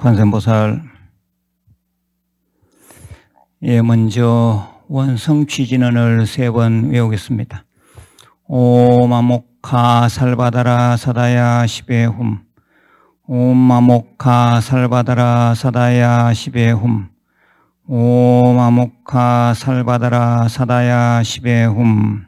관세음보살 예, 먼저 원성취진언을 세 번 외우겠습니다. 오마모카 살바다라 사다야 시베훔 오마모카 살바다라 사다야 시베훔 오마모카 살바다라 사다야 시베훔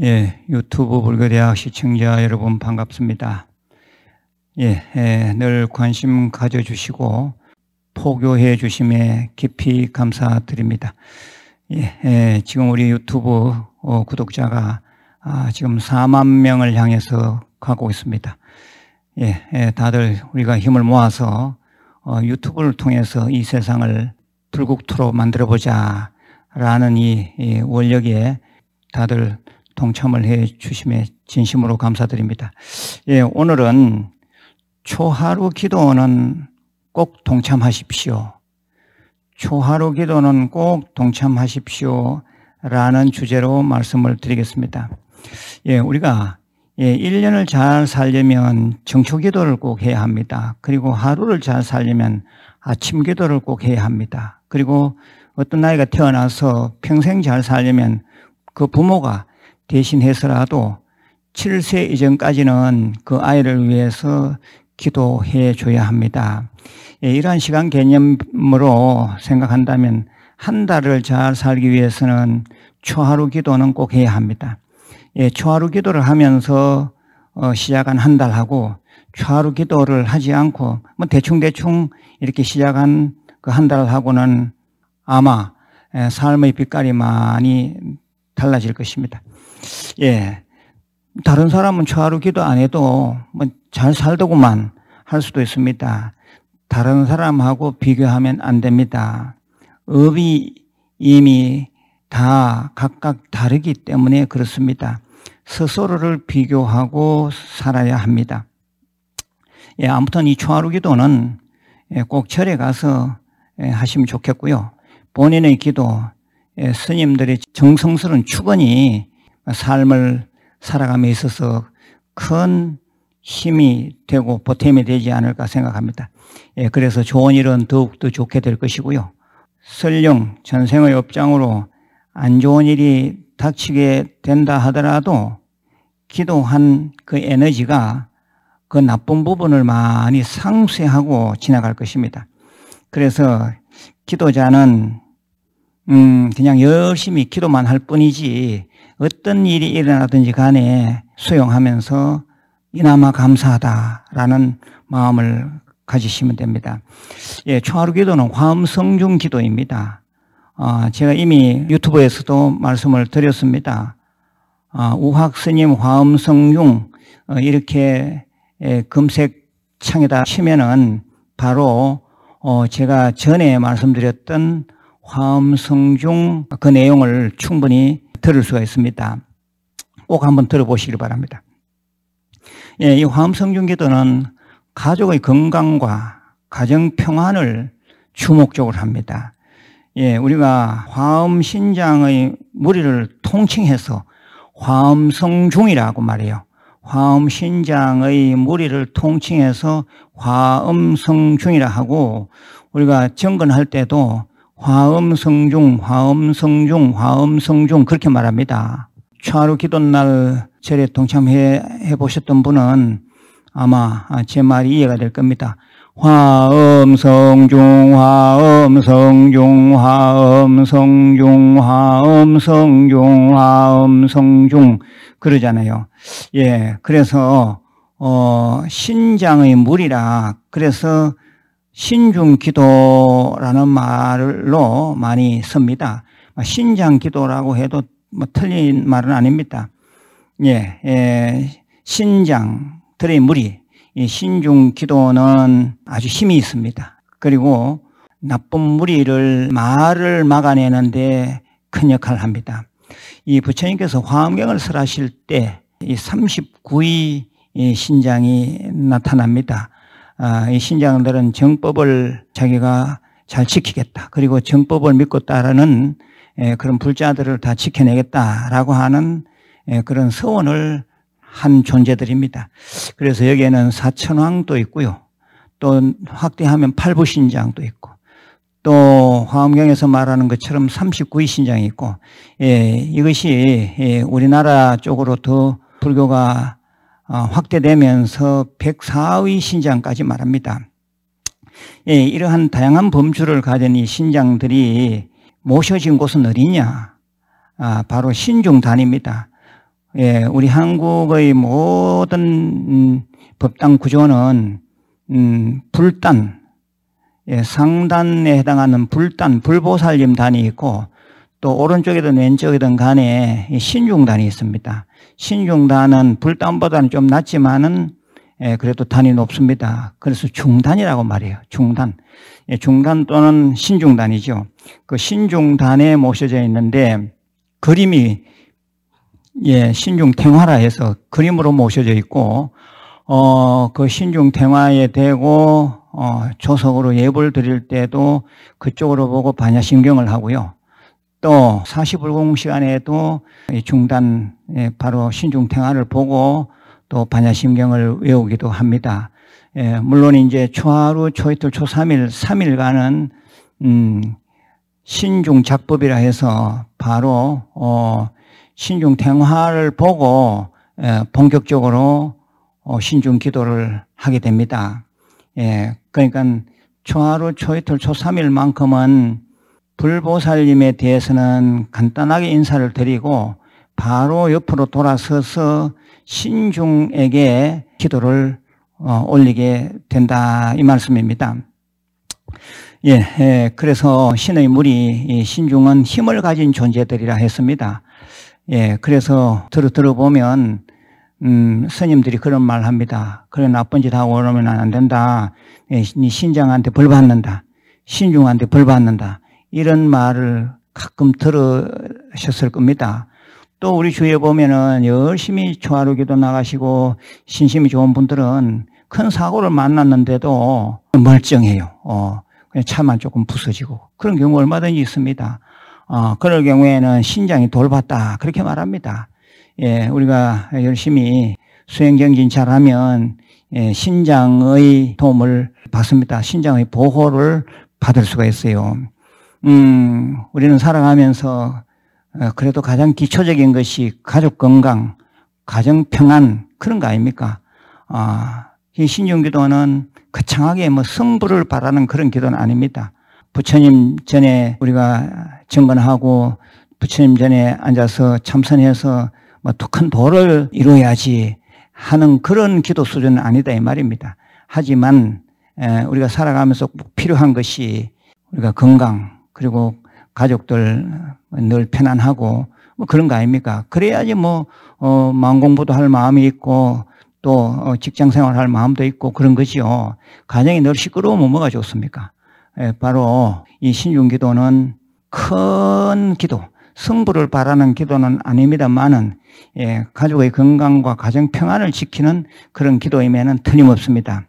예, 유튜브 불교대학 시청자 여러분 반갑습니다. 예, 예, 늘 관심 가져주시고 포교해 주심에 깊이 감사드립니다. 예, 예, 지금 우리 유튜브 어, 구독자가 아, 지금 4만 명을 향해서 가고 있습니다. 예, 예 다들 우리가 힘을 모아서 어, 유튜브를 통해서 이 세상을 불국토로 만들어 보자라는 이, 이 원력에 다들 동참을 해 주심에 진심으로 감사드립니다. 예, 오늘은 초하루 기도는 꼭 동참하십시오. 초하루 기도는 꼭 동참하십시오. 라는 주제로 말씀을 드리겠습니다. 예, 우리가 예, 1년을 잘 살려면 정초 기도를 꼭 해야 합니다. 그리고 하루를 잘 살려면 아침 기도를 꼭 해야 합니다. 그리고 어떤 나이가 태어나서 평생 잘 살려면 그 부모가 대신해서라도 7세 이전까지는 그 아이를 위해서 기도해 줘야 합니다. 예, 이러한 시간 개념으로 생각한다면 한 달을 잘 살기 위해서는 초하루 기도는 꼭 해야 합니다. 예, 초하루 기도를 하면서 어, 시작한 한 달하고 초하루 기도를 하지 않고 뭐 대충 대충 이렇게 시작한 그 한 달하고는 아마 예, 삶의 빛깔이 많이 달라질 것입니다. 예, 다른 사람은 초하루 기도 안 해도 뭐잘 살더구만 할 수도 있습니다. 다른 사람하고 비교하면 안 됩니다. 업이 이미 다 각각 다르기 때문에 그렇습니다. 스스로를 비교하고 살아야 합니다. 예, 아무튼 이 초하루 기도는 예, 꼭철에 가서 예, 하시면 좋겠고요. 본인의 기도, 예, 스님들의 정성스러운 축원이 삶을 살아감에 있어서 큰 힘이 되고 보탬이 되지 않을까 생각합니다. 예, 그래서 좋은 일은 더욱더 좋게 될 것이고요. 설령 전생의 업장으로 안 좋은 일이 닥치게 된다 하더라도 기도한 그 에너지가 그 나쁜 부분을 많이 상쇄하고 지나갈 것입니다. 그래서 기도자는 음 그냥 열심히 기도만 할 뿐이지 어떤 일이 일어나든지 간에 수용하면서 이나마 감사하다라는 마음을 가지시면 됩니다. 예, 초하루 기도는 화음성중 기도입니다. 아, 제가 이미 유튜브에서도 말씀을 드렸습니다. 아, 우학 스님 화음성중 어, 이렇게 예, 검색창에다 치면은 바로 어, 제가 전에 말씀드렸던 화음성중 그 내용을 충분히 들을 수가 있습니다. 꼭 한번 들어보시기 바랍니다. 예, 이 화음성중기도는 가족의 건강과 가정 평안을 주목적으로 합니다. 예, 우리가 화음 신장의 무리를 통칭해서 화음성중이라고 말해요. 화음 신장의 무리를 통칭해서 화음성중이라 하고 우리가 정근할 때도 화음성중화음성중화음성중 그렇게 말합니다. 차루 기도날 절에 동참해 보셨던 분은 아마 아, 제 말이 이해가 될 겁니다. 화엄성중, 화엄성중, 화엄성중, 화엄성중, 화엄성중 그러잖아요. 예, 그래서 어, 신장의 물이라 그래서 신중 기도라는 말로 많이 씁니다. 뭐 신장 기도라고 해도 뭐 틀린 말은 아닙니다. 예, 예 신장, 들의 무리, 예, 신중 기도는 아주 힘이 있습니다. 그리고 나쁜 무리를 말을 막아내는데 큰 역할을 합니다. 이 부처님께서 화엄경을 설하실 때 이 39의 신장이 나타납니다. 아, 이 신장들은 정법을 자기가 잘 지키겠다. 그리고 정법을 믿고 따르는 에, 그런 불자들을 다 지켜내겠다라고 하는 에, 그런 서원을 한 존재들입니다. 그래서 여기에는 사천왕도 있고요. 또 확대하면 팔부신장도 있고 또 화엄경에서 말하는 것처럼 39위 신장이 있고 예, 이것이 예, 우리나라 쪽으로 더 불교가 어, 확대되면서 104의 신장까지 말합니다. 예, 이러한 다양한 범주를 가진 이 신장들이 모셔진 곳은 어디냐? 아, 바로 신중단입니다. 예, 우리 한국의 모든 음, 법당 구조는 음, 불단, 예, 상단에 해당하는 불단, 불보살림단이 있고 또 오른쪽이든 왼쪽이든 간에 신중단이 있습니다. 신중단은 불단보다는 좀 낮지만은 예, 그래도 단이 높습니다. 그래서 중단이라고 말해요. 중단. 예, 중단 또는 신중단이죠. 그 신중단에 모셔져 있는데 그림이 예, 신중탱화라 해서 그림으로 모셔져 있고 어, 그 신중탱화에 대고 어, 조석으로 예불 드릴 때도 그쪽으로 보고 반야신경을 하고요. 또 40불공시간에도 중단 바로 신중탱화를 보고 또 반야심경을 외우기도 합니다. 예, 물론 이제 초하루, 초이틀, 초삼일, 삼일간은 음, 신중작법이라 해서 바로 어, 신중탱화를 보고 예, 본격적으로 어, 신중기도를 하게 됩니다. 예, 그러니까 초하루, 초이틀, 초삼일만큼은 불보살님에 대해서는 간단하게 인사를 드리고 바로 옆으로 돌아서서 신중에게 기도를 어, 올리게 된다 이 말씀입니다. 예, 예, 그래서 신의 물이 신중은 힘을 가진 존재들이라 했습니다. 예, 그래서 들어 들어보면 음, 스님들이 그런 말 합니다. 그래 나쁜 짓 하고 그러면 안 된다. 예, 신장한테 벌 받는다. 신중한테 벌 받는다. 이런 말을 가끔 들으셨을 겁니다. 또 우리 주위에 보면은 열심히 초하루기도 나가시고 신심이 좋은 분들은 큰 사고를 만났는데도 멀쩡해요. 어, 그냥 차만 조금 부서지고 그런 경우 얼마든지 있습니다. 어, 그럴 경우에는 신장이 돌봤다 그렇게 말합니다. 예, 우리가 열심히 수행 경진 잘하면 예, 신장의 도움을 받습니다. 신장의 보호를 받을 수가 있어요. 음, 우리는 살아가면서 어, 그래도 가장 기초적인 것이 가족 건강, 가정 평안 그런 거 아닙니까? 아, 이 신중기도는 거창하게 뭐 성부를 바라는 그런 기도는 아닙니다. 부처님 전에 우리가 증건하고 부처님 전에 앉아서 참선해서 뭐독큰 도를 이루어야지 하는 그런 기도 수준은 아니다 이 말입니다. 하지만 우리가 살아가면서 꼭 필요한 것이 우리가 건강, 그리고 가족들 늘 편안하고 뭐 그런 거 아닙니까? 그래야지 뭐, 어, 마음 공부도 할 마음이 있고 또 어, 직장 생활 할 마음도 있고 그런 것이요. 가정이 늘 시끄러우면 뭐가 좋습니까? 예, 바로 이 신중 기도는 큰 기도, 승부를 바라는 기도는 아닙니다만은 예, 가족의 건강과 가정 평안을 지키는 그런 기도임에는 틀림없습니다.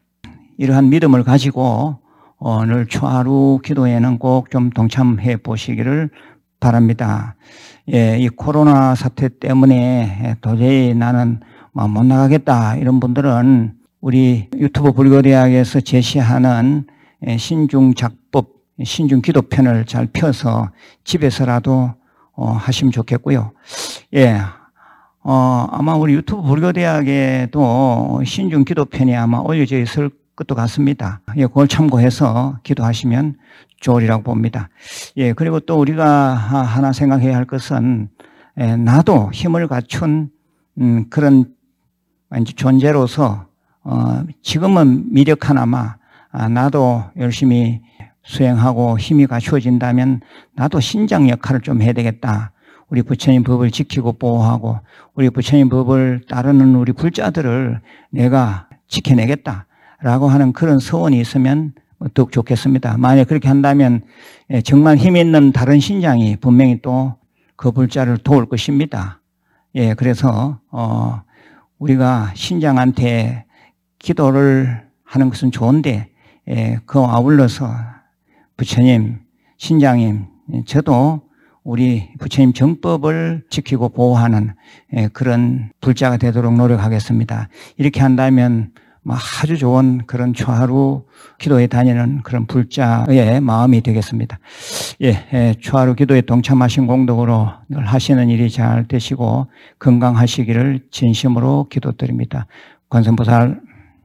이러한 믿음을 가지고 오늘 어, 초하루 기도에는 꼭 좀 동참해 보시기를 바랍니다. 예, 이 코로나 사태 때문에 도저히 나는 뭐 못 나가겠다 이런 분들은 우리 유튜브 불교대학에서 제시하는 예, 신중작법, 신중기도편을 잘 펴서 집에서라도 어, 하시면 좋겠고요. 예. 어, 아마 우리 유튜브 불교대학에도 신중 기도편이 아마 올려져 있을 것도 같습니다. 예, 그걸 참고해서 기도하시면 좋으리라고 봅니다. 예, 그리고 또 우리가 하나 생각해야 할 것은 예, 나도 힘을 갖춘 음, 그런 존재로서 어, 지금은 미력 하나마 아, 나도 열심히 수행하고 힘이 갖추어진다면 나도 신장 역할을 좀 해야 되겠다. 우리 부처님 법을 지키고 보호하고 우리 부처님 법을 따르는 우리 불자들을 내가 지켜내겠다. 라고 하는 그런 소원이 있으면 더욱 좋겠습니다. 만약 그렇게 한다면 예, 정말 힘 있는 다른 신장이 분명히 또 그 불자를 도울 것입니다. 예, 그래서, 어, 우리가 신장한테 기도를 하는 것은 좋은데, 예, 그 아울러서 부처님, 신장님, 예, 저도 우리 부처님 정법을 지키고 보호하는 예, 그런 불자가 되도록 노력하겠습니다. 이렇게 한다면 아주 좋은 그런 초하루 기도에 다니는 그런 불자의 마음이 되겠습니다. 예, 예 초하루 기도에 동참하신 공덕으로 늘 하시는 일이 잘 되시고 건강하시기를 진심으로 기도드립니다. 관세보살